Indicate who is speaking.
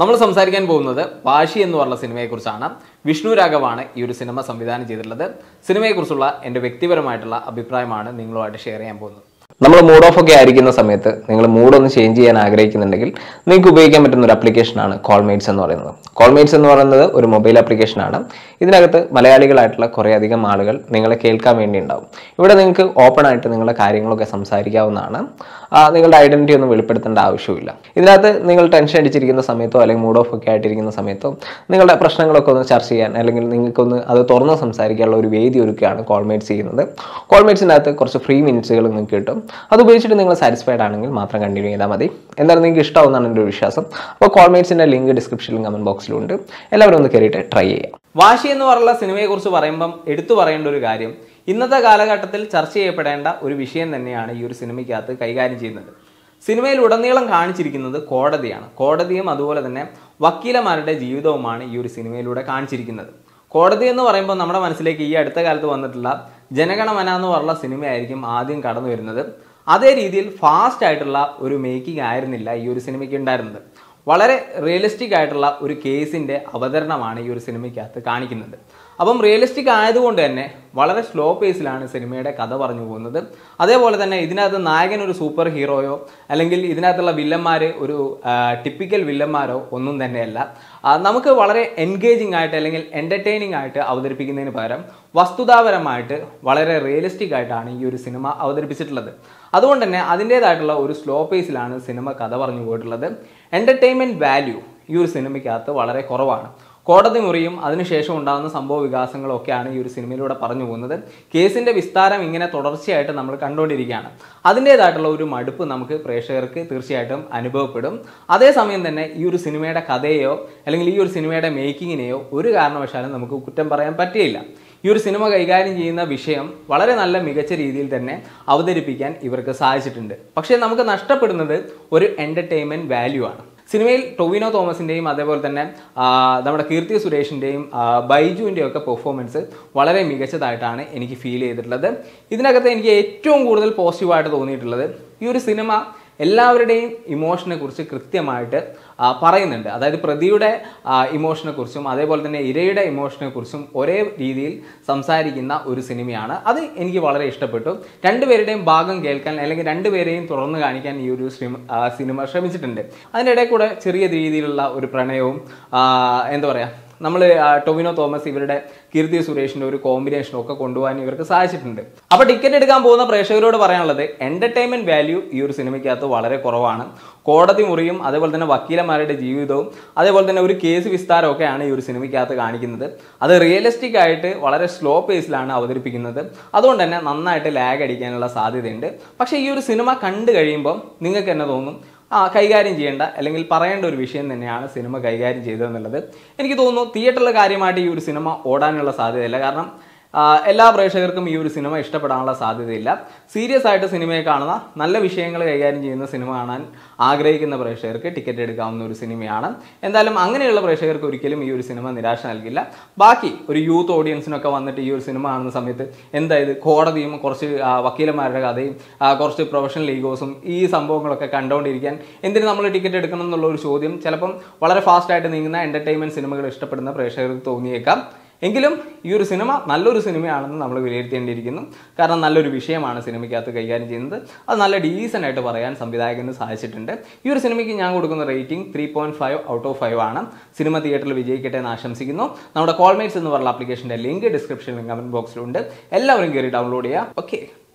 Speaker 1: നമ്മൾ സംസാരിക്കാൻ പോകുന്നത് വാശി എന്ന് പറഞ്ഞ സിനിമയെക്കുറിച്ചാണ് വിഷ്ണു രാഘവാണ് ഈ ഒരു സിനിമ സംവിധാനം ചെയ്തിട്ടുള്ളത് സിനിമയെക്കുറിച്ചുള്ള എൻ്റെ വ്യക്തിപരമായിട്ടുള്ള അഭിപ്രായമാണ് നിങ്ങളുമായിട്ട് ഷെയർ ചെയ്യാൻ പോകുന്നത് നമ്മൾ മൂഡ് ഓഫ് ഒക്കെ ആയിരിക്കുന്ന സമയത്ത് നിങ്ങൾ മൂഡ് ഒന്ന് ചേഞ്ച് ചെയ്യാൻ ആഗ്രഹിക്കുന്നുണ്ടെങ്കിൽ നിങ്ങൾക്ക് ഉപയോഗിക്കാൻ പറ്റുന്ന ഒരു അപ്ലിക്കേഷനാണ് കോൾമേറ്റ്സ് എന്ന് പറയുന്നത് കോൾമേറ്റ്സ് എന്ന് പറയുന്നത് ഒരു മൊബൈൽ ആപ്ലിക്കേഷനാണ് ഇതിനകത്ത് മലയാളികളായിട്ടുള്ള കുറേയധികം ആളുകൾ നിങ്ങളെ കേൾക്കാൻ വേണ്ടി ഉണ്ടാവും ഇവിടെ നിങ്ങൾക്ക് ഓപ്പൺ ആയിട്ട് നിങ്ങളുടെ കാര്യങ്ങളൊക്കെ സംസാരിക്കാവുന്നതാണ് നിങ്ങളുടെ ഐഡൻറ്റിറ്റി ഒന്നും വെളിപ്പെടുത്തേണ്ട ആവശ്യമില്ല ഇതിനകത്ത് നിങ്ങൾ ടെൻഷൻ അടിച്ചിരിക്കുന്ന സമയത്തോ അല്ലെങ്കിൽ മൂഡ് ഓഫ് ഒക്കെ ആയിട്ടിരിക്കുന്ന സമയത്തോ നിങ്ങളുടെ പ്രശ്നങ്ങളൊക്കെ ഒന്ന് ചർച്ച ചെയ്യാൻ അല്ലെങ്കിൽ നിങ്ങൾക്കൊന്ന് അത് തുറന്ന് സംസാരിക്കാനുള്ള ഒരു വേദി ഒരുക്കുകയാണ് കോൾമേറ്റ്സ് ചെയ്യുന്നത് കോൾമേറ്റ്സിനകത്ത് കുറച്ച് ഫ്രീ മിനിറ്റ്സുകൾ നിങ്ങൾക്ക് കിട്ടും അത് ഉപയോഗിച്ചിട്ട് നിങ്ങൾ സാറ്റിസ്ഫൈഡ് ആണെങ്കിൽ മാത്രം കണ്ടിന്യൂ ചെയ്താൽ മതി എന്തായാലും നിങ്ങൾക്ക് ഇഷ്ടമാവുന്നതാണ് എൻ്റെ ഒരു വിശ്വാസം അപ്പോൾ കോൾമേറ്റ്സിൻ്റെ ലിങ്ക് ഡിസ്ക്രിപ്ഷനിലും കമൻറ്റ് ബോക്സിലും ഉണ്ട് എല്ലാവരും ഒന്ന് കയറിയിട്ട് ട്രൈ ചെയ്യാം വാശി എന്ന് പറയുന്ന സിനിമയെക്കുറിച്ച് പറയുമ്പം എടുത്തു പറയേണ്ട ഒരു കാര്യം ഇന്നത്തെ കാലഘട്ടത്തിൽ ചർച്ച ചെയ്യപ്പെടേണ്ട ഒരു വിഷയം തന്നെയാണ് ഈ ഒരു സിനിമയ്ക്കകത്ത് കൈകാര്യം ചെയ്യുന്നത് സിനിമയിൽ ഉടനീളം കാണിച്ചിരിക്കുന്നത് കോടതിയാണ് കോടതിയും അതുപോലെ തന്നെ വക്കീലമാരുടെ ജീവിതവുമാണ് ഈ ഒരു സിനിമയിലൂടെ കാണിച്ചിരിക്കുന്നത് കോടതി എന്ന് പറയുമ്പോൾ നമ്മുടെ മനസ്സിലേക്ക് ഈ അടുത്ത കാലത്ത് വന്നിട്ടുള്ള ജനഗണമന എന്ന് പറഞ്ഞ സിനിമയായിരിക്കും ആദ്യം കടന്നു വരുന്നത് അതേ രീതിയിൽ ഫാസ്റ്റ് ആയിട്ടുള്ള ഒരു മേക്കിംഗ് ആയിരുന്നില്ല ഈ ഒരു സിനിമയ്ക്ക് ഉണ്ടായിരുന്നത് വളരെ റിയലിസ്റ്റിക് ആയിട്ടുള്ള ഒരു കേസിൻ്റെ അവതരണമാണ് ഈ ഒരു സിനിമയ്ക്കകത്ത് കാണിക്കുന്നത് അപ്പം റിയലിസ്റ്റിക് ആയതുകൊണ്ട് തന്നെ വളരെ സ്ലോ പേസിലാണ് സിനിമയുടെ കഥ പറഞ്ഞു പോകുന്നത് അതേപോലെ തന്നെ ഇതിനകത്ത് നായകൻ ഒരു സൂപ്പർ ഹീറോയോ അല്ലെങ്കിൽ ഇതിനകത്തുള്ള വില്ലന്മാർ ഒരു ടിപ്പിക്കൽ വില്ലന്മാരോ ഒന്നും തന്നെയല്ല നമുക്ക് വളരെ എൻഗേജിംഗ് ആയിട്ട് അല്ലെങ്കിൽ എൻ്റർടൈനിങ് ആയിട്ട് അവതരിപ്പിക്കുന്നതിന് പകരം വസ്തുതാപരമായിട്ട് വളരെ റിയലിസ്റ്റിക് ആയിട്ടാണ് ഈ ഒരു സിനിമ അവതരിപ്പിച്ചിട്ടുള്ളത് അതുകൊണ്ട് തന്നെ അതിൻ്റെതായിട്ടുള്ള ഒരു സ്ലോ പേസിലാണ് സിനിമ കഥ പറഞ്ഞു പോയിട്ടുള്ളത് എൻ്റർടൈൻമെൻറ്റ് വാല്യൂ ഈ ഒരു സിനിമയ്ക്കകത്ത് വളരെ കുറവാണ് കോടതി മുറിയും അതിനുശേഷം ഉണ്ടാകുന്ന സംഭവ വികാസങ്ങളൊക്കെയാണ് ഈ ഒരു സിനിമയിലൂടെ പറഞ്ഞു പോകുന്നത് കേസിൻ്റെ വിസ്താരം ഇങ്ങനെ തുടർച്ചയായിട്ട് നമ്മൾ കണ്ടുകൊണ്ടിരിക്കുകയാണ് അതിൻ്റേതായിട്ടുള്ള ഒരു മടുപ്പ് നമുക്ക് പ്രേക്ഷകർക്ക് തീർച്ചയായിട്ടും അനുഭവപ്പെടും അതേസമയം തന്നെ ഈ ഒരു സിനിമയുടെ കഥയെയോ അല്ലെങ്കിൽ ഈ ഒരു സിനിമയുടെ മേക്കിങ്ങിനെയോ ഒരു കാരണവശാലും നമുക്ക് കുറ്റം പറയാൻ പറ്റിയില്ല ഈ ഒരു സിനിമ കൈകാര്യം ചെയ്യുന്ന വിഷയം വളരെ നല്ല മികച്ച രീതിയിൽ തന്നെ അവതരിപ്പിക്കാൻ ഇവർക്ക് സാധിച്ചിട്ടുണ്ട് പക്ഷേ നമുക്ക് നഷ്ടപ്പെടുന്നത് ഒരു എൻ്റർടൈൻമെൻറ്റ് വാല്യൂ ആണ് സിനിമയിൽ ടൊവിനോ തോമസിൻ്റെയും അതേപോലെ തന്നെ നമ്മുടെ കീർത്തി സുരേഷിൻ്റെയും ബൈജുവിൻ്റെയും ഒക്കെ പെർഫോമൻസ് വളരെ മികച്ചതായിട്ടാണ് എനിക്ക് ഫീൽ ചെയ്തിട്ടുള്ളത് ഇതിനകത്ത് എനിക്ക് ഏറ്റവും കൂടുതൽ പോസിറ്റീവായിട്ട് തോന്നിയിട്ടുള്ളത് ഈ ഒരു സിനിമ എല്ലാവരുടെയും ഇമോഷനെ കുറിച്ച് കൃത്യമായിട്ട് പറയുന്നുണ്ട് അതായത് പ്രതിയുടെ ഇമോഷനെ കുറിച്ചും അതേപോലെ തന്നെ ഇരയുടെ ഇമോഷനെ കുറിച്ചും ഒരേ രീതിയിൽ സംസാരിക്കുന്ന ഒരു സിനിമയാണ് അത് എനിക്ക് വളരെ ഇഷ്ടപ്പെട്ടു രണ്ടുപേരുടെയും ഭാഗം കേൾക്കാൻ അല്ലെങ്കിൽ രണ്ടുപേരെയും തുറന്നു കാണിക്കാൻ ഈ ഒരു സിനിമ ശ്രമിച്ചിട്ടുണ്ട് അതിൻ്റെ ഇടയിൽ കൂടെ ചെറിയ രീതിയിലുള്ള ഒരു പ്രണയവും എന്താ പറയുക നമ്മൾ ടൊവിനോ തോമസ് ഇവരുടെ കീർത്തി സുരേഷിന്റെ ഒരു കോമ്പിനേഷനും ഒക്കെ കൊണ്ടുപോകാൻ ഇവർക്ക് സാധിച്ചിട്ടുണ്ട് അപ്പോൾ ടിക്കറ്റ് എടുക്കാൻ പോകുന്ന പ്രേക്ഷകരോട് പറയാനുള്ളത് എന്റർടൈൻമെന്റ് വാല്യൂ ഈ ഒരു സിനിമയ്ക്കകത്ത് വളരെ കുറവാണ് കോടതി മുറിയും അതേപോലെ തന്നെ വക്കീലന്മാരുടെ ജീവിതവും അതേപോലെ തന്നെ ഒരു കേസ് വിസ്താരമൊക്കെയാണ് ഈ ഒരു സിനിമയ്ക്കകത്ത് കാണിക്കുന്നത് അത് റിയലിസ്റ്റിക് ആയിട്ട് വളരെ സ്ലോ പേസിലാണ് അവതരിപ്പിക്കുന്നത് അതുകൊണ്ട് തന്നെ നന്നായിട്ട് ലാഗ് അടിക്കാനുള്ള സാധ്യതയുണ്ട് പക്ഷേ ഈ ഒരു സിനിമ കണ്ടു കഴിയുമ്പോൾ നിങ്ങൾക്ക് എന്നെ തോന്നും ആ കൈകാര്യം ചെയ്യേണ്ട അല്ലെങ്കിൽ പറയേണ്ട ഒരു വിഷയം തന്നെയാണ് സിനിമ കൈകാര്യം ചെയ്തതെന്നുള്ളത് എനിക്ക് തോന്നുന്നു തിയേറ്ററിലെ കാര്യമായിട്ട് ഈ ഒരു സിനിമ ഓടാനുള്ള സാധ്യതയില്ല കാരണം എല്ലാ പ്രേക്ഷകർക്കും ഈ ഒരു സിനിമ ഇഷ്ടപ്പെടാനുള്ള സാധ്യതയില്ല സീരിയസ് ആയിട്ട് സിനിമയെ കാണുന്ന നല്ല വിഷയങ്ങൾ കൈകാര്യം ചെയ്യുന്ന സിനിമ കാണാൻ ആഗ്രഹിക്കുന്ന പ്രേക്ഷകർക്ക് ടിക്കറ്റ് എടുക്കാവുന്ന ഒരു സിനിമയാണ് എന്തായാലും അങ്ങനെയുള്ള പ്രേക്ഷകർക്ക് ഒരിക്കലും ഈ ഒരു സിനിമ നിരാശ നൽകില്ല ബാക്കി ഒരു യൂത്ത് ഓഡിയൻസിനൊക്കെ വന്നിട്ട് ഈ ഒരു സിനിമ കാണുന്ന സമയത്ത് എന്തായത് കോടതിയും കുറച്ച് വക്കീലന്മാരുടെ കഥയും കുറച്ച് പ്രൊഫഷണൽ ലീഗോസും ഈ സംഭവങ്ങളൊക്കെ കണ്ടുകൊണ്ടിരിക്കാൻ എന്തിനു നമ്മൾ ടിക്കറ്റ് എടുക്കണം എന്നുള്ള ഒരു ചോദ്യം ചിലപ്പം വളരെ ഫാസ്റ്റായിട്ട് നീങ്ങുന്ന എൻ്റർടൈൻമെൻറ്റ് സിനിമകൾ ഇഷ്ടപ്പെടുന്ന പ്രേക്ഷകർക്ക് തോന്നിയേക്കാം എങ്കിലും ഈ ഒരു സിനിമ നല്ലൊരു സിനിമയാണെന്ന് നമ്മൾ വിലയിരുത്തേണ്ടിയിരിക്കുന്നു കാരണം നല്ലൊരു വിഷയമാണ് സിനിമയ്ക്കകത്ത് കൈകാര്യം ചെയ്യുന്നത് അത് നല്ല ഡീസൻ്റ് ആയിട്ട് പറയാൻ സംവിധായകന് സാധിച്ചിട്ടുണ്ട് ഈ ഒരു സിനിമയ്ക്ക് ഞാൻ കൊടുക്കുന്ന rating three five out of five ആണ് സിനിമ തിയേറ്ററിൽ വിജയിക്കട്ടെ എന്ന് ആശംസിക്കുന്നു നമ്മുടെ കോൾമേറ്റ്സ് എന്ന് പറഞ്ഞ ആപ്ലിക്കേഷൻ്റെ ലിങ്ക് ഡിസ്ക്രിപ്ഷനിലും കമൻറ്റ് ബോക്സിലുണ്ട് എല്ലാവരും കയറി ഡൗൺലോഡ് ചെയ്യുക ഓക്കെ